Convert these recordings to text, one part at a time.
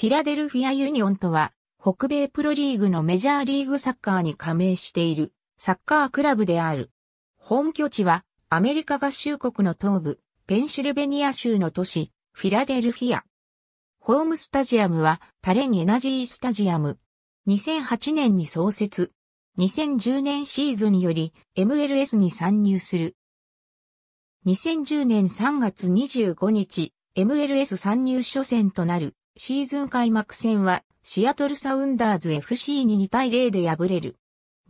フィラデルフィアユニオンとは、北米プロリーグのメジャーリーグサッカーに加盟しているサッカークラブである。本拠地はアメリカ合衆国の東部、ペンシルベニア州の都市、フィラデルフィア。ホームスタジアムはタレンエナジースタジアム。2008年に創設。2010年シーズンにより MLS に参入する。2010年3月25日、MLS 参入初戦となるシーズン開幕戦は、シアトルサウンダーズ FC に2対0で敗れる。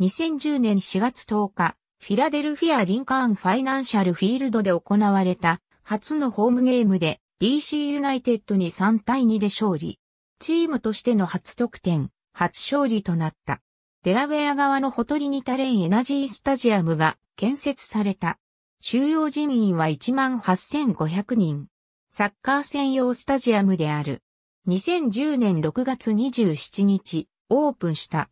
2010年4月10日、フィラデルフィア・リンカーン・ファイナンシャル・フィールドで行われた初のホームゲームで DC ユナイテッドに3対2で勝利。チームとしての初得点、初勝利となった。デラウェア側のほとりにタレンエナジースタジアムが建設された。収容人員は18,500人。サッカー専用スタジアムである。2010年6月27日、オープンした。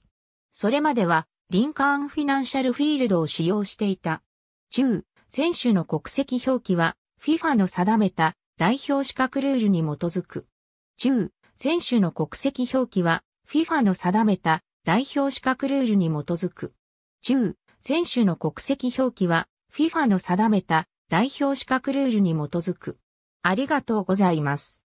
それまでは、リンカーンフィナンシャルフィールドを使用していた。中、選手の国籍表記は、FIFA の定めた代表資格ルールに基づく。中、選手の国籍表記は、FIFA の定めた代表資格ルールに基づく。中、選手の国籍表記は、FIFA の定めた代表資格ルールに基づく。ありがとうございます。